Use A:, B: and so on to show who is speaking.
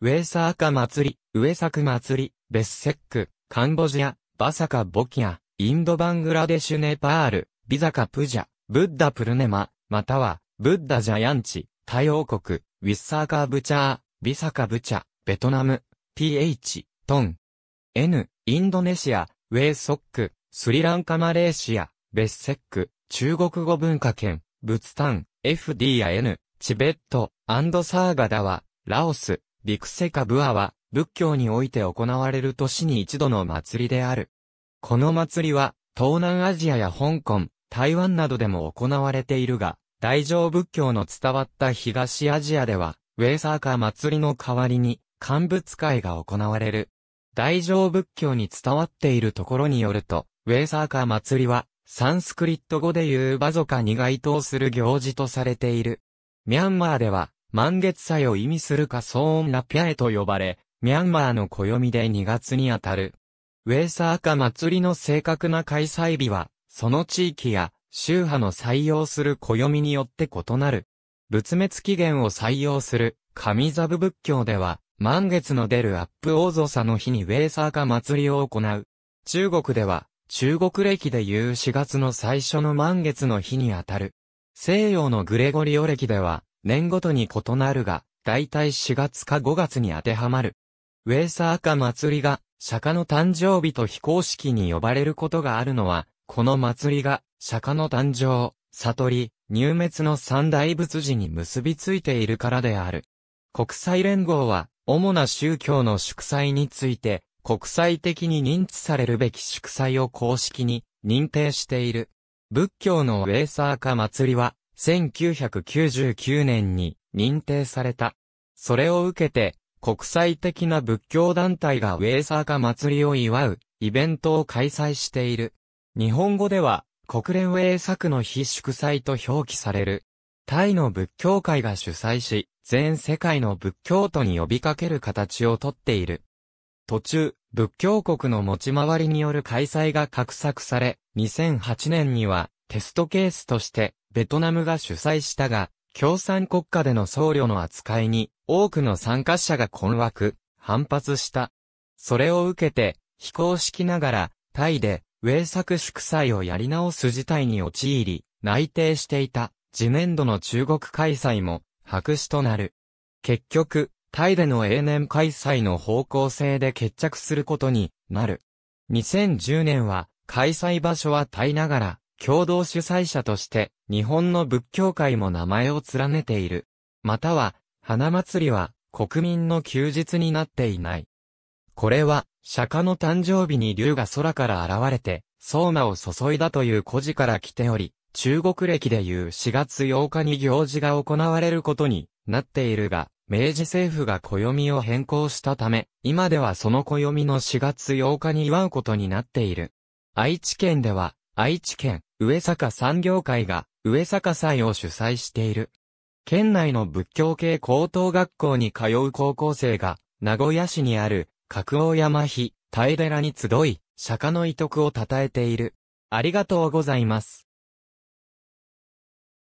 A: ウェーサーカ祭り、ウェサク祭り、ベッセック、カンボジア、バサカボキア、インドバングラデシュネパール、ビザカプジャ、ブッダプルネマ、または、ブッダジャヤンチ、タイ王国、ウィッサーカーブチャー、ビサカブチャ、ベトナム、PH、トン、N、インドネシア、ウェーソック、スリランカマレーシア、ベッセック、中国語文化圏、ブツタン、FD や N、チベット、アンドサーガダは、ラオス、ビクセカブアは、仏教において行われる年に一度の祭りである。この祭りは、東南アジアや香港、台湾などでも行われているが、大乗仏教の伝わった東アジアでは、ウェーサーカー祭りの代わりに、乾物会が行われる。大乗仏教に伝わっているところによると、ウェーサーカー祭りは、サンスクリット語で言うバゾカに該当する行事とされている。ミャンマーでは、満月祭を意味するか騒音ラピャエと呼ばれ、ミャンマーの暦で2月にあたる。ウェーサーカ祭りの正確な開催日は、その地域や宗派の採用する暦によって異なる。仏滅起源を採用する神ザブ仏教では、満月の出るアップ王ゾサの日にウェーサーカ祭りを行う。中国では、中国歴でいう4月の最初の満月の日にあたる。西洋のグレゴリオ歴では、年ごとに異なるが、だいたい4月か5月に当てはまる。ウェーサーか祭りが、釈迦の誕生日と非公式に呼ばれることがあるのは、この祭りが、釈迦の誕生、悟り、入滅の三大仏寺に結びついているからである。国際連合は、主な宗教の祝祭について、国際的に認知されるべき祝祭を公式に認定している。仏教のウェーサーか祭りは、1999年に認定された。それを受けて、国際的な仏教団体がウェーサーカ祭りを祝うイベントを開催している。日本語では国連ウェーサクの非祝祭と表記される。タイの仏教会が主催し、全世界の仏教徒に呼びかける形をとっている。途中、仏教国の持ち回りによる開催が格作され、2008年にはテストケースとしてベトナムが主催したが、共産国家での僧侶の扱いに多くの参加者が困惑、反発した。それを受けて、非公式ながら、タイで、ウェサ作祝祭をやり直す事態に陥り、内定していた、次年度の中国開催も、白紙となる。結局、タイでの永年開催の方向性で決着することになる。2010年は、開催場所はタイながら、共同主催者として、日本の仏教界も名前を連ねている。または、花祭りは、国民の休日になっていない。これは、釈迦の誕生日に竜が空から現れて、相馬を注いだという故事から来ており、中国歴でいう4月8日に行事が行われることになっているが、明治政府が暦を変更したため、今ではその暦の4月8日に祝うことになっている。愛知県では、愛知県、上坂産業会が、上坂祭を主催している。県内の仏教系高等学校に通う高校生が、名古屋市にある、格王山碑、大寺に集い、釈迦の遺徳を称えている。ありがとうございます。